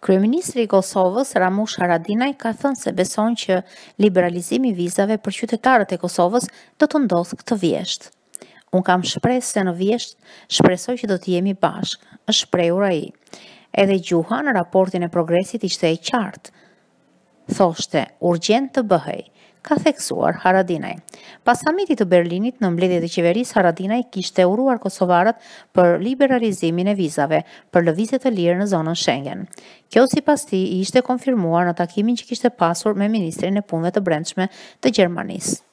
Kryeministri i Kosovës Ramush Haradinaj ka thënë se beson që liberalizimi i vizave për qytetarët e Kosovës do të ndodhë këtë vjeshtë. Unë kam shpresë se në vjeshtë shpresoj që do të jemi bashkë, është shprejur ura i. Edhe gjuha në raportin e progresit ishte e qartë. Thoshte, urgent të bëhej, ka theksuar Haradinaj. Pas samitit të Berlinit në mbledhje të qeverisë, Haradinaj kishte uruar Kosovarët për liberalizimin e vizave për lëvizje të lirë në zonën Schengen. Kjo si pas ti ishte konfirmuar në takimin që kishte pasur me Ministrin e Punve të Brendshme të Gjermanisë.